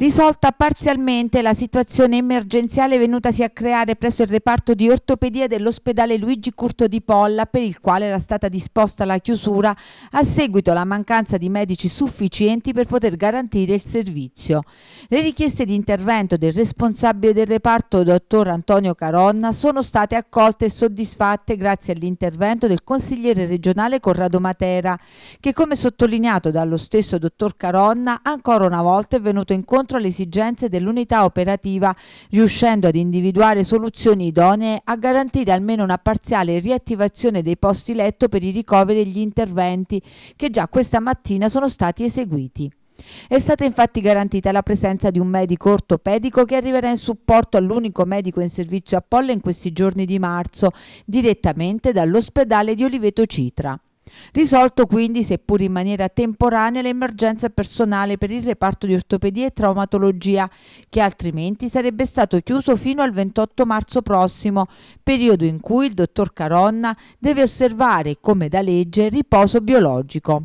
risolta parzialmente la situazione emergenziale venutasi a creare presso il reparto di ortopedia dell'ospedale Luigi Curto di Polla per il quale era stata disposta la chiusura a seguito alla mancanza di medici sufficienti per poter garantire il servizio. Le richieste di intervento del responsabile del reparto, dottor Antonio Caronna, sono state accolte e soddisfatte grazie all'intervento del consigliere regionale Corrado Matera che come sottolineato dallo stesso dottor Caronna ancora una volta è venuto in conto incontro alle esigenze dell'unità operativa, riuscendo ad individuare soluzioni idonee a garantire almeno una parziale riattivazione dei posti letto per i ricoveri e gli interventi che già questa mattina sono stati eseguiti. È stata infatti garantita la presenza di un medico ortopedico che arriverà in supporto all'unico medico in servizio a Polla in questi giorni di marzo, direttamente dall'ospedale di Oliveto Citra. Risolto quindi, seppur in maniera temporanea, l'emergenza personale per il reparto di ortopedia e traumatologia, che altrimenti sarebbe stato chiuso fino al 28 marzo prossimo, periodo in cui il dottor Caronna deve osservare, come da legge, riposo biologico.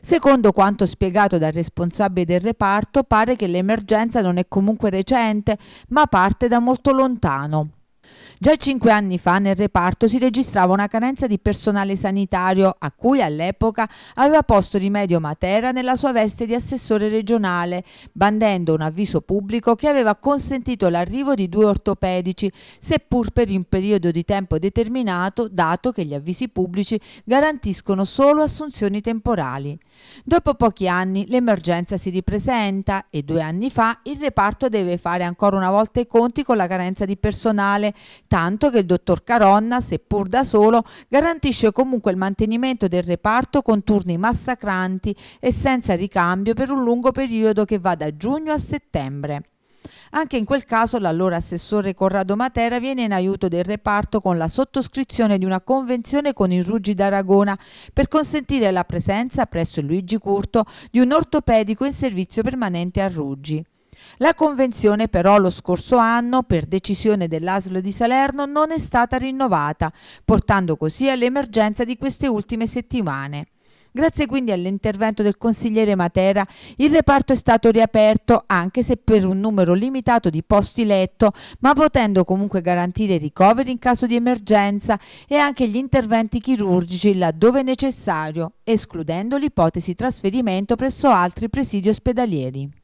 Secondo quanto spiegato dal responsabile del reparto, pare che l'emergenza non è comunque recente, ma parte da molto lontano. Già cinque anni fa nel reparto si registrava una carenza di personale sanitario a cui all'epoca aveva posto rimedio Matera nella sua veste di assessore regionale, bandendo un avviso pubblico che aveva consentito l'arrivo di due ortopedici, seppur per un periodo di tempo determinato, dato che gli avvisi pubblici garantiscono solo assunzioni temporali. Dopo pochi anni l'emergenza si ripresenta e due anni fa il reparto deve fare ancora una volta i conti con la carenza di personale tanto che il dottor Caronna, seppur da solo, garantisce comunque il mantenimento del reparto con turni massacranti e senza ricambio per un lungo periodo che va da giugno a settembre. Anche in quel caso l'allora assessore Corrado Matera viene in aiuto del reparto con la sottoscrizione di una convenzione con il Ruggi d'Aragona per consentire la presenza presso il Luigi Curto di un ortopedico in servizio permanente a Ruggi. La convenzione però lo scorso anno, per decisione dell'Aslo di Salerno, non è stata rinnovata, portando così all'emergenza di queste ultime settimane. Grazie quindi all'intervento del consigliere Matera, il reparto è stato riaperto anche se per un numero limitato di posti letto, ma potendo comunque garantire ricoveri in caso di emergenza e anche gli interventi chirurgici laddove necessario, escludendo l'ipotesi trasferimento presso altri presidi ospedalieri.